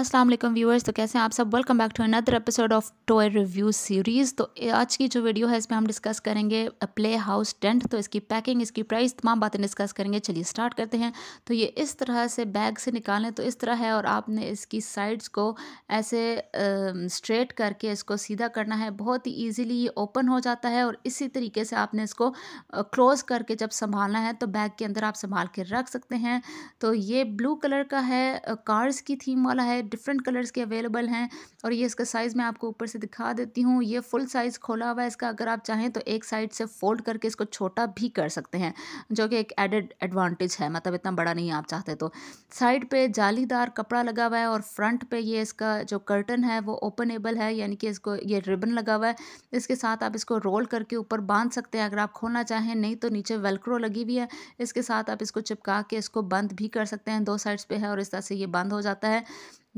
अस्सलाम वालेकुम व्यूअर्स तो कैसे हैं आप सब welcome back to another episode of toy review series तो आज की जो वीडियो है इसमें हम डिस्कस करेंगे प्ले हाउस टेंट तो इसकी पैकिंग इसकी प्राइस तमाम बातें डिस्कस करेंगे चलिए स्टार्ट करते हैं तो ये इस तरह से बैग से निकालें तो इस तरह है और आपने इसकी साइड्स को ऐसे स्ट्रेट करके इसको सीधा करना है बहुत ही ईजिली ये ओपन हो जाता है और इसी तरीके से आपने इसको क्लोज़ करके जब संभालना है तो बैग के अंदर आप संभाल के रख सकते हैं तो ये ब्लू कलर का है कार्स की थीम वाला है डिफरेंट कलर्स के अवेलेबल हैं और ये इसका साइज़ मैं आपको ऊपर से दिखा देती हूँ ये फुल साइज़ खोला हुआ है इसका अगर आप चाहें तो एक साइड से फोल्ड करके इसको छोटा भी कर सकते हैं जो कि एक एडेड एडवांटेज है मतलब इतना बड़ा नहीं आप चाहते तो साइड पर जालीदार कपड़ा लगा हुआ है और फ्रंट पर ये इसका जो कर्टन है वो ओपनेबल है यानी कि इसको ये रिबन लगा हुआ है इसके साथ आप इसको रोल करके ऊपर बांध सकते हैं अगर आप खोलना चाहें नहीं तो नीचे वेलक्रो लगी हुई है इसके साथ आप इसको चिपका के इसको बंद भी कर सकते हैं दो साइड्स पे है और इस तरह से ये बंद हो जाता है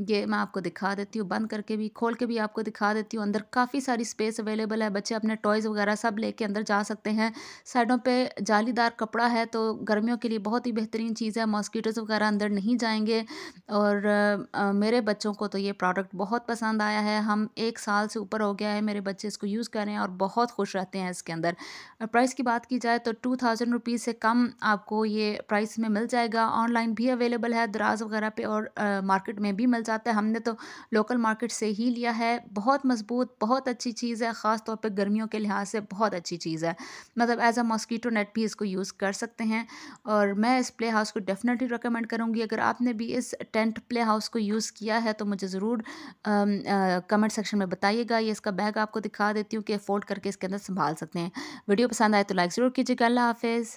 ये मैं आपको दिखा देती हूँ बंद करके भी खोल के भी आपको दिखा देती हूँ अंदर काफ़ी सारी स्पेस अवेलेबल है बच्चे अपने टॉयज़ वगैरह सब लेके अंदर जा सकते हैं साइडों पे जालीदार कपड़ा है तो गर्मियों के लिए बहुत ही बेहतरीन चीज़ है मॉस्किटोज़ वगैरह अंदर नहीं जाएंगे और आ, मेरे बच्चों को तो ये प्रोडक्ट बहुत पसंद आया है हम एक साल से ऊपर हो गया है मेरे बच्चे इसको यूज़ कर रहे हैं और बहुत खुश रहते हैं इसके अंदर प्राइस की बात की जाए तो टू थाउजेंड से कम आपको ये प्राइस में मिल जाएगा ऑनलाइन भी अवेलेबल है दराज वगैरह पर और मार्केट में भी मिल जाता है हमने तो लोकल मार्केट से ही लिया है बहुत मजबूत बहुत अच्छी चीज़ है ख़ास तौर पर गर्मियों के लिहाज से बहुत अच्छी चीज़ है मतलब एज अ मॉस्कीटो नेट भी इसको यूज़ कर सकते हैं और मैं इस प्ले हाउस को डेफिनेटली रिकमेंड करूँगी अगर आपने भी इस टेंट प्ले हाउस को यूज़ किया है तो मुझे ज़रूर कमेंट सेक्शन में बताइएगा ये इसका बैग आपको दिखा देती हूँ कि फोल्ड करके इसके अंदर संभाल सकते हैं वीडियो पसंद आए तो लाइक ज़रूर कीजिएगा अल्लाह हाफिज़